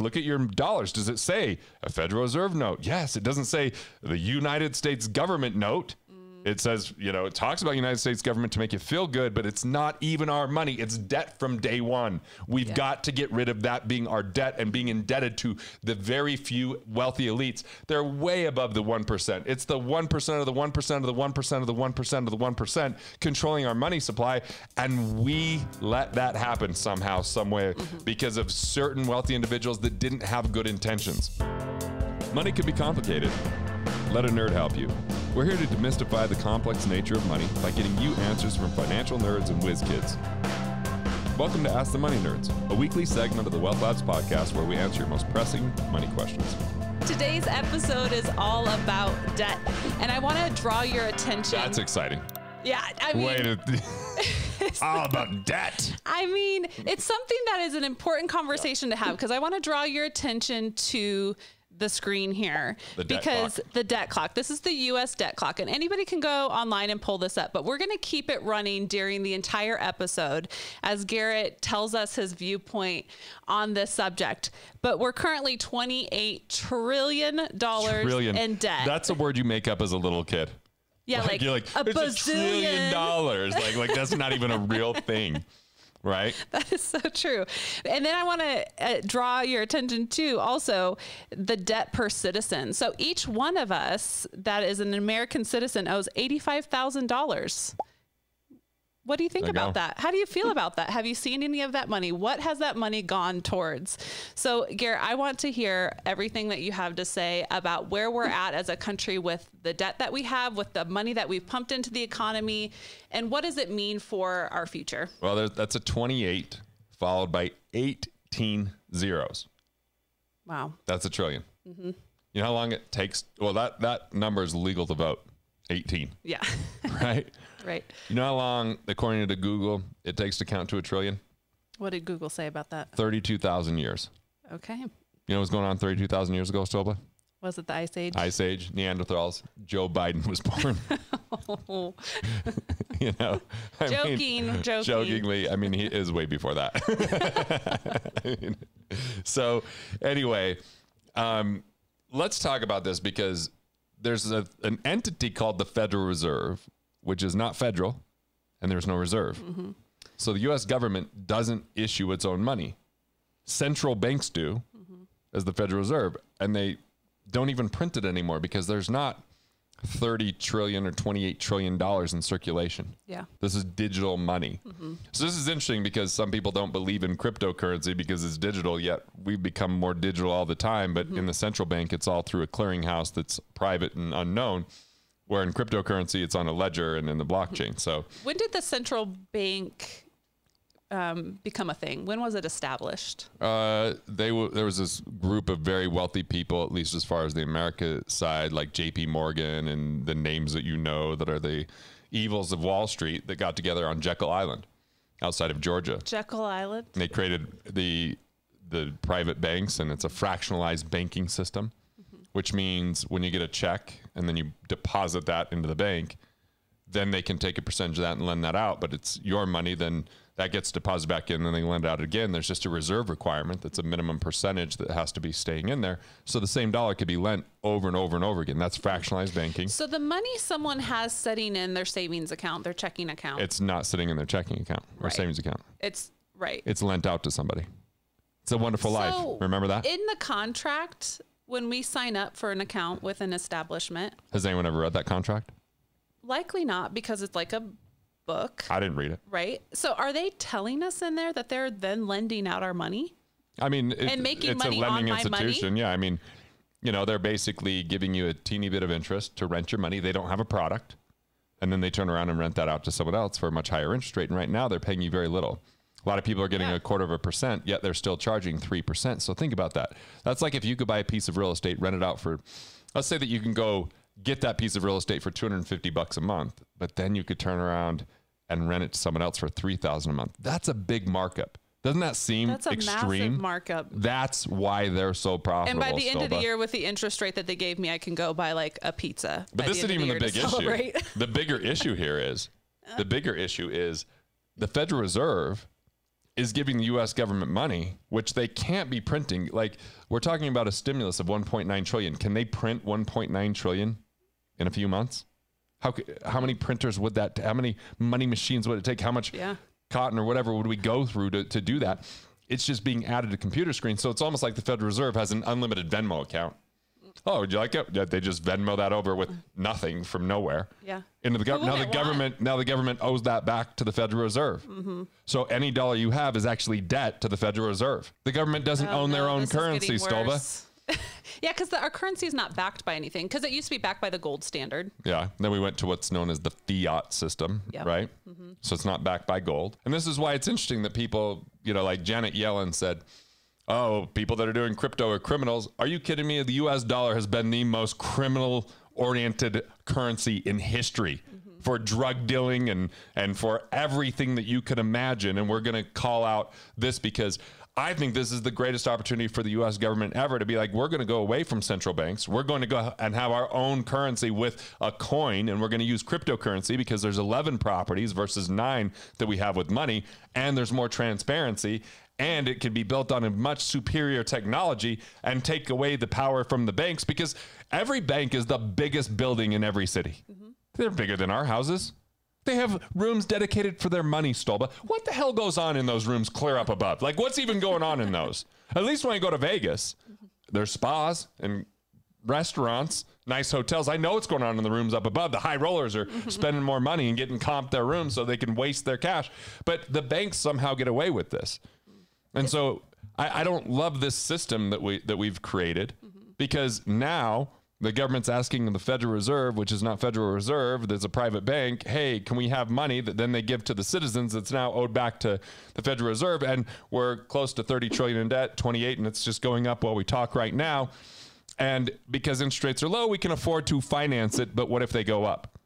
Look at your dollars. Does it say a Federal Reserve note? Yes. It doesn't say the United States government note. It says, you know, it talks about United States government to make you feel good, but it's not even our money. It's debt from day one. We've yeah. got to get rid of that being our debt and being indebted to the very few wealthy elites. They're way above the 1%. It's the 1% of the 1% of the 1% of the 1% of the 1% controlling our money supply. And we let that happen somehow, some way, mm-hmm. because of certain wealthy individuals that didn't have good intentions. Money could be complicated. Let a nerd help you. We're here to demystify the complex nature of money by getting you answers from financial nerds and whiz kids. Welcome to Ask the Money Nerds, a weekly segment of the Wealth Labs podcast where we answer your most pressing money questions. Today's episode is all about debt, and I want to draw your attention. That's exciting. Yeah, I mean, Wait a all about debt. I mean, it's something that is an important conversation to have because I want to draw your attention to the screen here the because clock. the debt clock. This is the U.S. debt clock, and anybody can go online and pull this up. But we're going to keep it running during the entire episode as Garrett tells us his viewpoint on this subject. But we're currently twenty-eight trillion dollars in debt. That's a word you make up as a little kid. Yeah, like, like, like a bazillion a dollars. Like like that's not even a real thing. Right. That is so true. And then I want to uh, draw your attention to also the debt per citizen. So each one of us that is an American citizen owes $85,000. What do you think about that? How do you feel about that? Have you seen any of that money? What has that money gone towards? So, Garrett, I want to hear everything that you have to say about where we're at as a country with the debt that we have, with the money that we've pumped into the economy, and what does it mean for our future? Well, that's a 28 followed by 18 zeros. Wow. That's a 1000000000000 mm-hmm. You know how long it takes? Well, that, that number is legal to vote 18. Yeah. right? Right. You know how long, according to Google, it takes to count to a trillion? What did Google say about that? 32,000 years. Okay. You know what was going on 32,000 years ago, Stobla? Was it the Ice Age? Ice Age, Neanderthals. Joe Biden was born. you know, I joking, mean, joking. jokingly. I mean, he is way before that. I mean, so, anyway, um, let's talk about this because there's a, an entity called the Federal Reserve which is not federal, and there's no reserve. Mm -hmm. So the US government doesn't issue its own money. Central banks do mm -hmm. as the Federal Reserve, and they don't even print it anymore because there's not 30 trillion or 28 trillion dollars in circulation. Yeah. This is digital money. Mm -hmm. So this is interesting because some people don't believe in cryptocurrency because it's digital, yet we've become more digital all the time, but mm-hmm. in the central bank it's all through a clearinghouse that's private and unknown. Where in cryptocurrency, it's on a ledger and in the blockchain. So when did the central bank um, become a thing? When was it established? Uh, they w- there was this group of very wealthy people, at least as far as the America side, like J.P. Morgan and the names that you know that are the evils of Wall Street that got together on Jekyll Island, outside of Georgia. Jekyll Island. And they created the the private banks, and it's a fractionalized banking system which means when you get a check and then you deposit that into the bank, then they can take a percentage of that and lend that out. But it's your money, then that gets deposited back in, and they lend it out again. There's just a reserve requirement that's a minimum percentage that has to be staying in there. So the same dollar could be lent over and over and over again. That's fractionalized banking. So the money someone has sitting in their savings account, their checking account, it's not sitting in their checking account or right. savings account. It's right. It's lent out to somebody. It's a wonderful so life. Remember that? In the contract, when we sign up for an account with an establishment. Has anyone ever read that contract? Likely not because it's like a book. I didn't read it. Right? So are they telling us in there that they're then lending out our money? I mean, it, and making it's money a lending on institution. Yeah, I mean, you know, they're basically giving you a teeny bit of interest to rent your money. They don't have a product. And then they turn around and rent that out to someone else for a much higher interest rate. And right now they're paying you very little. A lot of people are getting yeah. a quarter of a percent, yet they're still charging 3%. So think about that. That's like if you could buy a piece of real estate, rent it out for, let's say that you can go get that piece of real estate for 250 bucks a month, but then you could turn around and rent it to someone else for 3000 a month. That's a big markup. Doesn't that seem That's a extreme? Massive markup. That's why they're so profitable. And by the end of the year, with the interest rate that they gave me, I can go buy like a pizza. But this isn't even the, the big issue. the bigger issue here is the bigger issue is the Federal Reserve is giving the US government money, which they can't be printing. Like we're talking about a stimulus of 1.9 trillion. Can they print 1.9 trillion in a few months? How how many printers would that how many money machines would it take? How much yeah. cotton or whatever would we go through to, to do that? It's just being added to computer screens. So it's almost like the Federal Reserve has an unlimited Venmo account. Oh, would you like it? They just Venmo that over with nothing from nowhere. Yeah. Into the government. Now the want? government. Now the government owes that back to the Federal Reserve. Mm-hmm. So any dollar you have is actually debt to the Federal Reserve. The government doesn't oh, own no, their own currency, Stolba. yeah, because our currency is not backed by anything. Because it used to be backed by the gold standard. Yeah. Then we went to what's known as the fiat system, yep. right? Mm-hmm. So it's not backed by gold. And this is why it's interesting that people, you know, like Janet Yellen said oh, people that are doing crypto are criminals. Are you kidding me? The US dollar has been the most criminal oriented currency in history mm-hmm. for drug dealing and and for everything that you could imagine and we're going to call out this because I think this is the greatest opportunity for the US government ever to be like we're going to go away from central banks. We're going to go and have our own currency with a coin and we're going to use cryptocurrency because there's 11 properties versus 9 that we have with money and there's more transparency and it can be built on a much superior technology and take away the power from the banks because every bank is the biggest building in every city. Mm-hmm. They're bigger than our houses. They have rooms dedicated for their money, Stolba. What the hell goes on in those rooms clear up above? Like, what's even going on in those? At least when I go to Vegas, mm-hmm. there's spas and restaurants, nice hotels. I know what's going on in the rooms up above. The high rollers are mm-hmm. spending more money and getting comp their rooms so they can waste their cash. But the banks somehow get away with this. And so I, I don't love this system that we that we've created mm-hmm. because now the government's asking the Federal Reserve, which is not Federal Reserve, there's a private bank, hey, can we have money that then they give to the citizens that's now owed back to the Federal Reserve? And we're close to 30 trillion in debt, 28, and it's just going up while we talk right now. And because interest rates are low, we can afford to finance it, but what if they go up?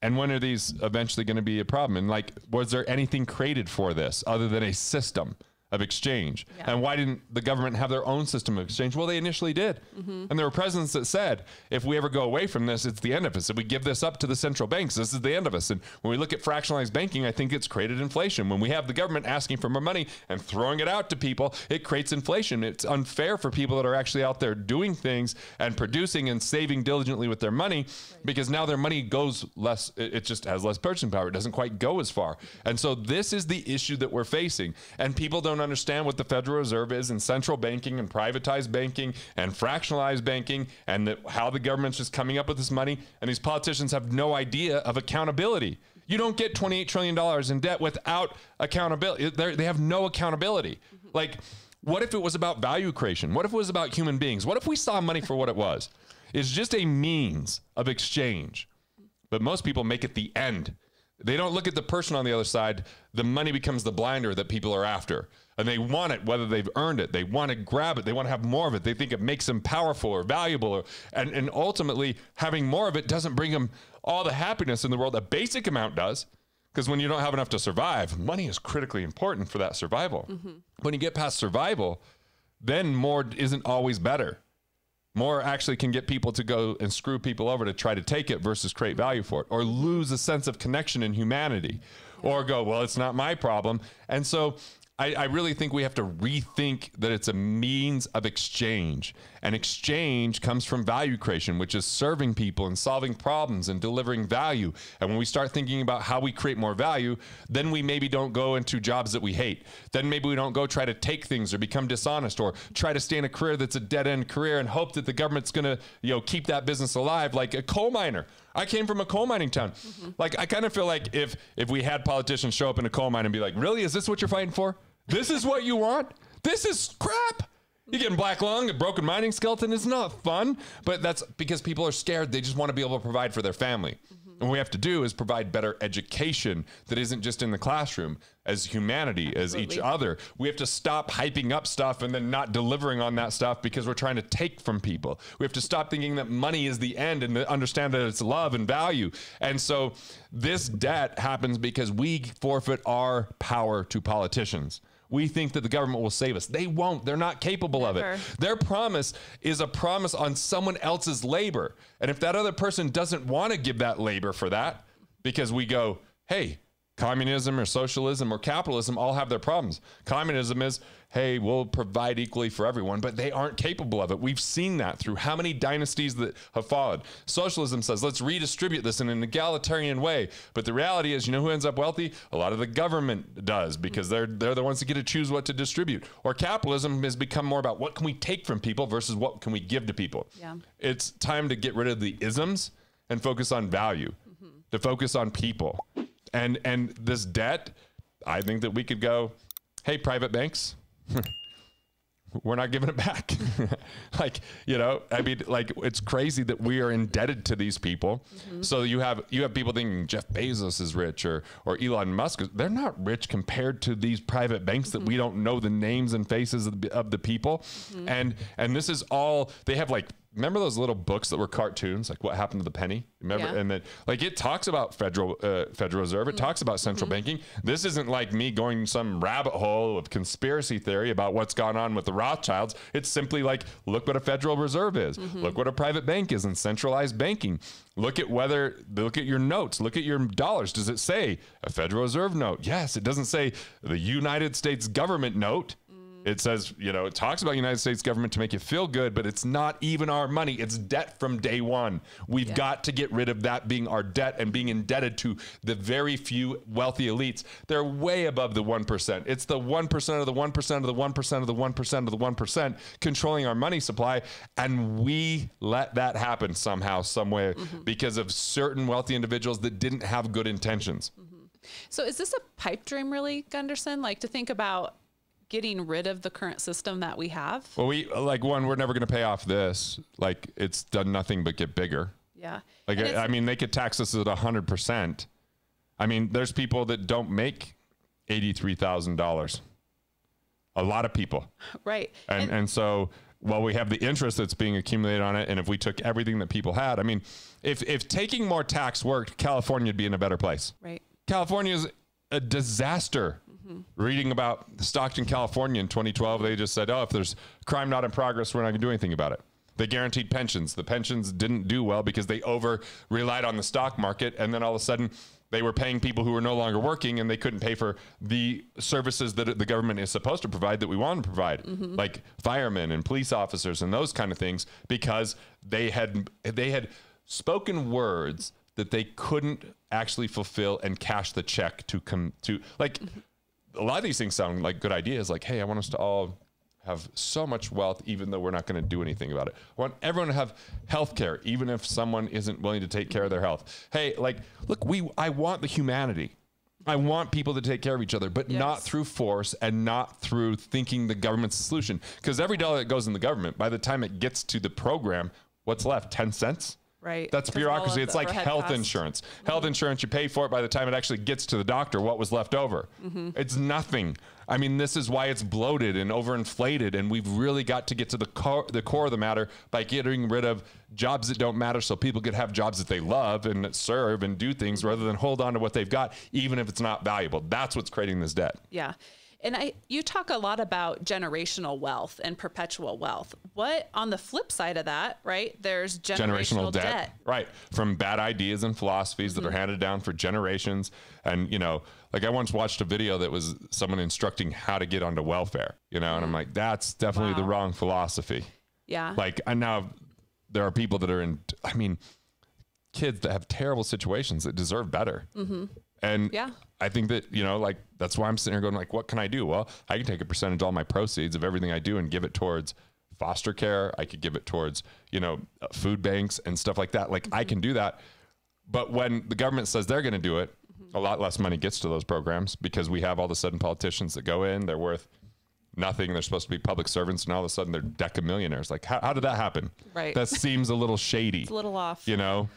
And when are these eventually going to be a problem? And like, was there anything created for this other than a system? of exchange. Yeah. And why didn't the government have their own system of exchange? Well, they initially did. Mm-hmm. And there were presidents that said, if we ever go away from this, it's the end of us. If we give this up to the central banks, this is the end of us. And when we look at fractionalized banking, I think it's created inflation. When we have the government asking for more money and throwing it out to people, it creates inflation. It's unfair for people that are actually out there doing things and producing and saving diligently with their money right. because now their money goes less, it just has less purchasing power. It doesn't quite go as far. And so this is the issue that we're facing. And people don't understand what the Federal Reserve is and central banking and privatized banking and fractionalized banking and the, how the government's just coming up with this money. And these politicians have no idea of accountability. You don't get $28 trillion in debt without accountability. They're, they have no accountability. Mm-hmm. Like, what if it was about value creation? What if it was about human beings? What if we saw money for what it was? It's just a means of exchange. But most people make it the end they don't look at the person on the other side. The money becomes the blinder that people are after. And they want it, whether they've earned it. They want to grab it. They want to have more of it. They think it makes them powerful or valuable. Or, and, and ultimately, having more of it doesn't bring them all the happiness in the world. A basic amount does. Because when you don't have enough to survive, money is critically important for that survival. Mm-hmm. When you get past survival, then more isn't always better. More actually can get people to go and screw people over to try to take it versus create value for it, or lose a sense of connection and humanity, or go, well, it's not my problem. And so I, I really think we have to rethink that it's a means of exchange. And exchange comes from value creation, which is serving people and solving problems and delivering value. And when we start thinking about how we create more value, then we maybe don't go into jobs that we hate. Then maybe we don't go try to take things or become dishonest or try to stay in a career that's a dead end career and hope that the government's going to, you know, keep that business alive like a coal miner. I came from a coal mining town. Mm-hmm. Like I kind of feel like if if we had politicians show up in a coal mine and be like, "Really? Is this what you're fighting for? This is what you want? This is crap." you getting black lung, a broken mining skeleton is not fun, but that's because people are scared. They just want to be able to provide for their family. Mm-hmm. And what we have to do is provide better education that isn't just in the classroom as humanity, Absolutely. as each other. We have to stop hyping up stuff and then not delivering on that stuff because we're trying to take from people. We have to stop thinking that money is the end and understand that it's love and value. And so this debt happens because we forfeit our power to politicians we think that the government will save us. They won't. They're not capable Never. of it. Their promise is a promise on someone else's labor. And if that other person doesn't want to give that labor for that, because we go, hey, communism or socialism or capitalism all have their problems. Communism is hey, we'll provide equally for everyone, but they aren't capable of it. We've seen that through how many dynasties that have followed. Socialism says, let's redistribute this in an egalitarian way. But the reality is, you know who ends up wealthy? A lot of the government does because they're, they're the ones that get to choose what to distribute. Or capitalism has become more about what can we take from people versus what can we give to people. Yeah. It's time to get rid of the isms and focus on value, mm-hmm. to focus on people. And, and this debt, I think that we could go, hey, private banks, we're not giving it back. like, you know, I mean, like it's crazy that we are indebted to these people. Mm-hmm. So you have you have people thinking Jeff Bezos is rich or or Elon Musk. They're not rich compared to these private banks mm-hmm. that we mm-hmm. don't know the names and faces of the, of the people. Mm-hmm. And and this is all they have like remember those little books that were cartoons, like What Happened to the Penny? Remember? Yeah. And then, like, it talks about federal uh, Federal Reserve. It mm-hmm. talks about central mm-hmm. banking. This isn't like me going some rabbit hole of conspiracy theory about what's gone on with the Rothschilds. It's simply like, look what a Federal Reserve is. Mm-hmm. Look what a private bank is and centralized banking. Look at whether look at your notes. Look at your dollars. Does it say a Federal Reserve note? Yes. It doesn't say the United States government note. It says, you know, it talks about United States government to make you feel good, but it's not even our money. It's debt from day one. We've yeah. got to get rid of that being our debt and being indebted to the very few wealthy elites. They're way above the 1%. It's the 1% of the 1% of the 1% of the 1% of the 1% controlling our money supply. And we let that happen somehow, some way, mm -hmm. because of certain wealthy individuals that didn't have good intentions. Mm -hmm. So is this a pipe dream really, Gunderson? Like to think about getting rid of the current system that we have. Well, we like one, we're never going to pay off this. Like it's done nothing but get bigger. Yeah. Like, I, I mean, they could tax us at 100%. I mean, there's people that don't make $83,000. A lot of people. Right. And, and, and so while well, we have the interest that's being accumulated on it, and if we took everything that people had, I mean, if if taking more tax worked, California'd be in a better place. Right. California is a disaster Mm-hmm. Reading about Stockton, California in 2012, they just said, oh, if there's crime not in progress, we're not going to do anything about it. They guaranteed pensions. The pensions didn't do well because they over relied on the stock market. And then all of a sudden, they were paying people who were no longer working and they couldn't pay for the services that the government is supposed to provide that we want to provide mm-hmm. like firemen and police officers and those kind of things because they had they had spoken words that they couldn't actually fulfill and cash the check to come to like mm-hmm a lot of these things sound like good ideas. Like, hey, I want us to all have so much wealth, even though we're not going to do anything about it. I want everyone to have health care, even if someone isn't willing to take care of their health. Hey, like, look, we I want the humanity. I want people to take care of each other, but yes. not through force and not through thinking the government's the solution. Because every dollar that goes in the government, by the time it gets to the program, what's left? 10 cents? Right. That's bureaucracy. It's like health costs. insurance. Mm -hmm. Health insurance, you pay for it by the time it actually gets to the doctor, what was left over. Mm -hmm. It's nothing. I mean, this is why it's bloated and overinflated, and we've really got to get to the core, the core of the matter by getting rid of jobs that don't matter so people could have jobs that they love and serve and do things rather than hold on to what they've got, even if it's not valuable. That's what's creating this debt. Yeah. And I, you talk a lot about generational wealth and perpetual wealth. What on the flip side of that, right? There's generational, generational debt, debt, right? From bad ideas and philosophies mm-hmm. that are mm-hmm. handed down for generations. And you know, like I once watched a video that was someone instructing how to get onto welfare. You know, and I'm mm. like, that's definitely wow. the wrong philosophy. Yeah. Like, and now there are people that are in. I mean, kids that have terrible situations that deserve better. Mm-hmm. And yeah. I think that, you know, like that's why I'm sitting here going, like, what can I do? Well, I can take a percentage of all my proceeds of everything I do and give it towards foster care. I could give it towards, you know, uh, food banks and stuff like that. Like mm-hmm. I can do that. But when the government says they're going to do it, mm-hmm. a lot less money gets to those programs because we have all of a sudden politicians that go in, they're worth nothing. They're supposed to be public servants, and all of a sudden they're deca millionaires. Like, how, how did that happen? Right. That seems a little shady. it's a little off. You know,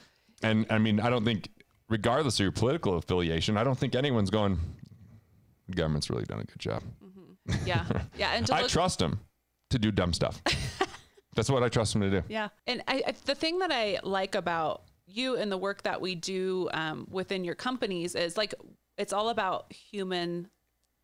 and I mean, I don't think regardless of your political affiliation, I don't think anyone's going. The government's really done a good job. Mm-hmm. Yeah, yeah. And I trust them to do dumb stuff. That's what I trust them to do. Yeah, and I, I, the thing that I like about you and the work that we do um, within your companies is like it's all about human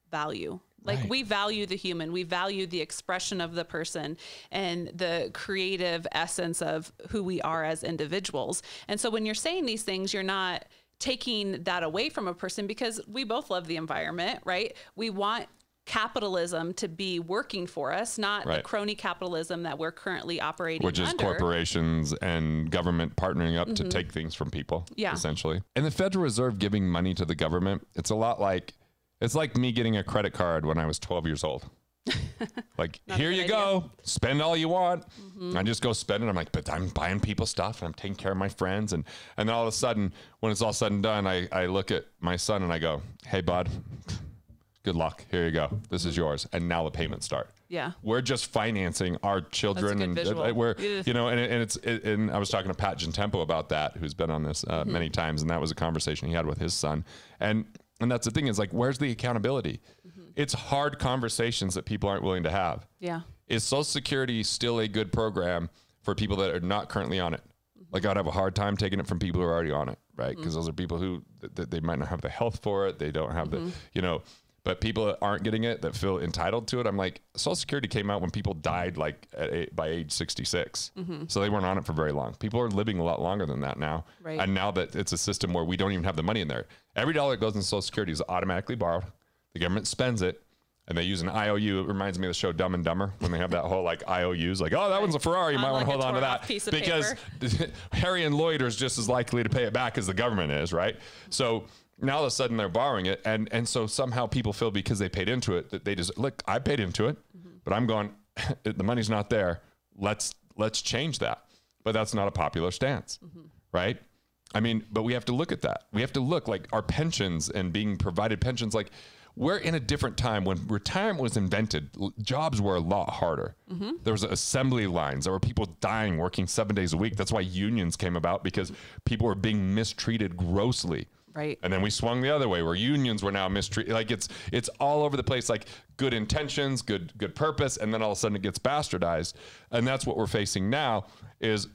value like right. we value the human, we value the expression of the person and the creative essence of who we are as individuals. And so when you're saying these things, you're not taking that away from a person because we both love the environment, right? We want capitalism to be working for us, not right. the crony capitalism that we're currently operating Which is under. corporations and government partnering up mm-hmm. to take things from people, yeah. essentially. And the Federal Reserve giving money to the government, it's a lot like it's like me getting a credit card when I was 12 years old. like, here you idea. go, spend all you want. Mm-hmm. I just go spend it. I'm like, but I'm buying people stuff and I'm taking care of my friends. And, and then all of a sudden, when it's all said and done, I, I look at my son and I go, hey, bud, good luck. Here you go. This is mm-hmm. yours. And now the payments start. Yeah. We're just financing our children and visual. Uh, we're, you know, and, and it's, and I was talking to Pat Gentempo about that, who's been on this uh, mm-hmm. many times. And that was a conversation he had with his son. And and that's the thing is like, where's the accountability? Mm-hmm. It's hard conversations that people aren't willing to have. Yeah. Is Social Security still a good program for people that are not currently on it? Mm-hmm. Like, I'd have a hard time taking it from people who are already on it, right? Because mm. mm-hmm. those are people who th- th- they might not have the health for it. They don't have the, mm-hmm. you know, but people aren't getting it that feel entitled to it, I'm like, Social Security came out when people died like eight, by age 66. Mm-hmm. So they weren't on it for very long. People are living a lot longer than that now. Right. And now that it's a system where we don't even have the money in there, every dollar that goes in Social Security is automatically borrowed. The government spends it and they use an IOU. It reminds me of the show Dumb and Dumber when they have that whole like IOUs, like, oh, that one's a Ferrari. You might want to hold on to that because Harry and Lloyd are just as likely to pay it back as the government is, right? So now all of a sudden they're borrowing it and and so somehow people feel because they paid into it that they just look i paid into it mm-hmm. but i'm going the money's not there let's let's change that but that's not a popular stance mm-hmm. right i mean but we have to look at that we have to look like our pensions and being provided pensions like we're in a different time when retirement was invented jobs were a lot harder mm-hmm. there was assembly lines there were people dying working seven days a week that's why unions came about because people were being mistreated grossly Right. And then we swung the other way where unions were now mistreated. Like it's it's all over the place. Like good intentions, good good purpose, and then all of a sudden it gets bastardized. And that's what we're facing now is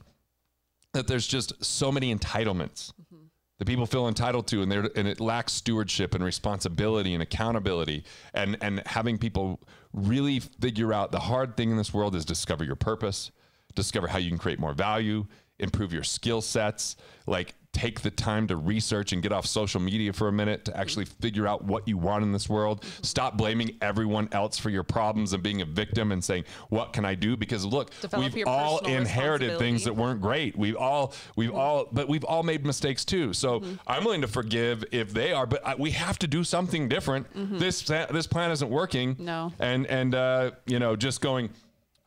that there's just so many entitlements mm-hmm. that people feel entitled to, and they and it lacks stewardship and responsibility and accountability, and and having people really figure out the hard thing in this world is discover your purpose, discover how you can create more value, improve your skill sets, like take the time to research and get off social media for a minute to actually figure out what you want in this world. Mm-hmm. Stop blaming everyone else for your problems and being a victim and saying, "What can I do?" Because look, Develop we've all inherited things that weren't great. We've all we've mm-hmm. all but we've all made mistakes too. So mm-hmm. I'm willing to forgive if they are, but I, we have to do something different. Mm-hmm. This this plan isn't working. No, and and uh, you know just going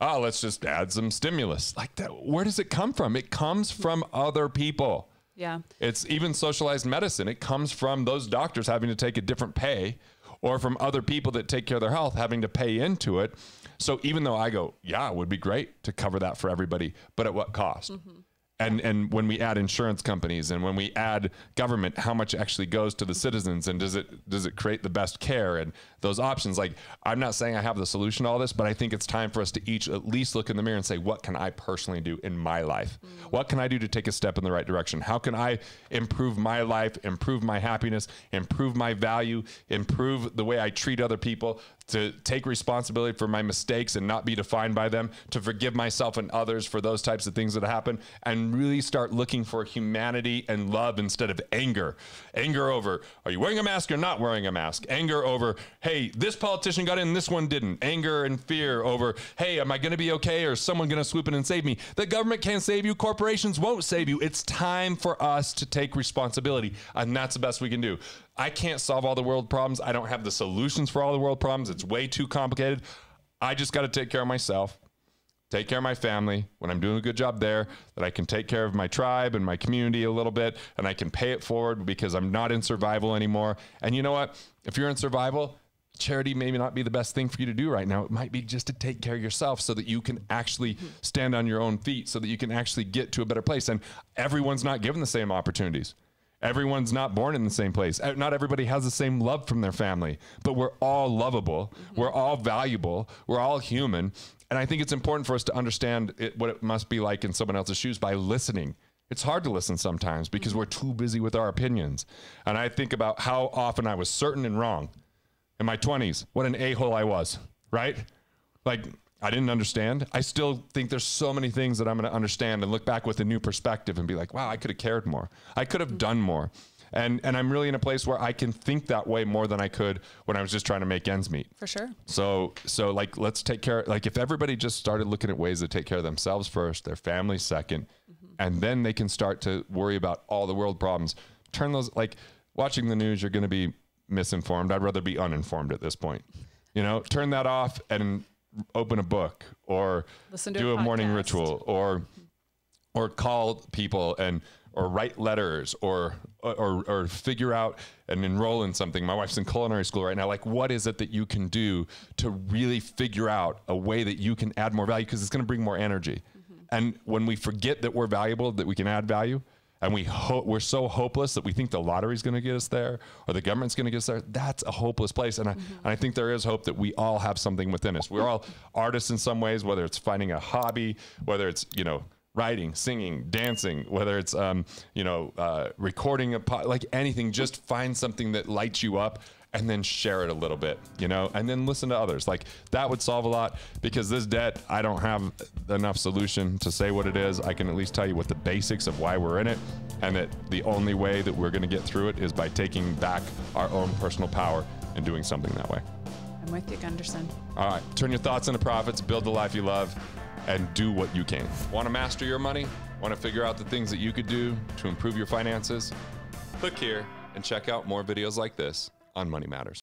oh, let's just add some stimulus. Like that, where does it come from? It comes from other people. Yeah. It's even socialized medicine. It comes from those doctors having to take a different pay or from other people that take care of their health having to pay into it. So even though I go, yeah, it would be great to cover that for everybody, but at what cost? Mm-hmm and and when we add insurance companies and when we add government how much actually goes to the citizens and does it does it create the best care and those options like i'm not saying i have the solution to all this but i think it's time for us to each at least look in the mirror and say what can i personally do in my life mm. what can i do to take a step in the right direction how can i improve my life improve my happiness improve my value improve the way i treat other people to take responsibility for my mistakes and not be defined by them, to forgive myself and others for those types of things that happen, and really start looking for humanity and love instead of anger. Anger over, are you wearing a mask or not wearing a mask? Anger over, hey, this politician got in, this one didn't. Anger and fear over, hey, am I going to be okay or is someone going to swoop in and save me? The government can't save you, corporations won't save you. It's time for us to take responsibility, and that's the best we can do. I can't solve all the world problems. I don't have the solutions for all the world problems. It's way too complicated. I just got to take care of myself, take care of my family when I'm doing a good job there, that I can take care of my tribe and my community a little bit, and I can pay it forward because I'm not in survival anymore. And you know what? If you're in survival, charity may not be the best thing for you to do right now. It might be just to take care of yourself so that you can actually stand on your own feet, so that you can actually get to a better place. And everyone's not given the same opportunities. Everyone's not born in the same place. Uh, not everybody has the same love from their family, but we're all lovable. Mm-hmm. We're all valuable. We're all human. And I think it's important for us to understand it, what it must be like in someone else's shoes by listening. It's hard to listen sometimes because mm-hmm. we're too busy with our opinions. And I think about how often I was certain and wrong in my 20s, what an a hole I was, right? Like, I didn't understand. I still think there's so many things that I'm going to understand and look back with a new perspective and be like, wow, I could have cared more. I could have mm-hmm. done more. And and I'm really in a place where I can think that way more than I could when I was just trying to make ends meet. For sure. So so like let's take care like if everybody just started looking at ways to take care of themselves first, their family 2nd mm -hmm. and then they can start to worry about all the world problems. Turn those like watching the news you're going to be misinformed. I'd rather be uninformed at this point. You know, turn that off and open a book or do a, a morning ritual or or call people and or write letters or or or figure out and enroll in something. My wife's in culinary school right now. Like, what is it that you can do to really figure out a way that you can add more value? Because it's going to bring more energy. Mm-hmm. And when we forget that we're valuable, that we can add value, and we ho- we're so hopeless that we think the lottery's going to get us there or the government's going to get us there. That's a hopeless place, and I, mm-hmm. and I think there is hope that we all have something within us. We're all artists in some ways, whether it's finding a hobby, whether it's you know writing, singing, dancing, whether it's um, you know uh, recording a po- like anything. Just find something that lights you up and then share it a little bit, you know, and then listen to others. Like that would solve a lot because this debt, I don't have enough solution to say what it is. I can at least tell you what the basics of why we're in it and that the only way that we're going to get through it is by taking back our own personal power and doing something that way. I'm with you, Gunderson. All right, turn your thoughts into profits, build the life you love, and do what you can. Want to master your money? Want to figure out the things that you could do to improve your finances? Click here and check out more videos like this on Money Matters.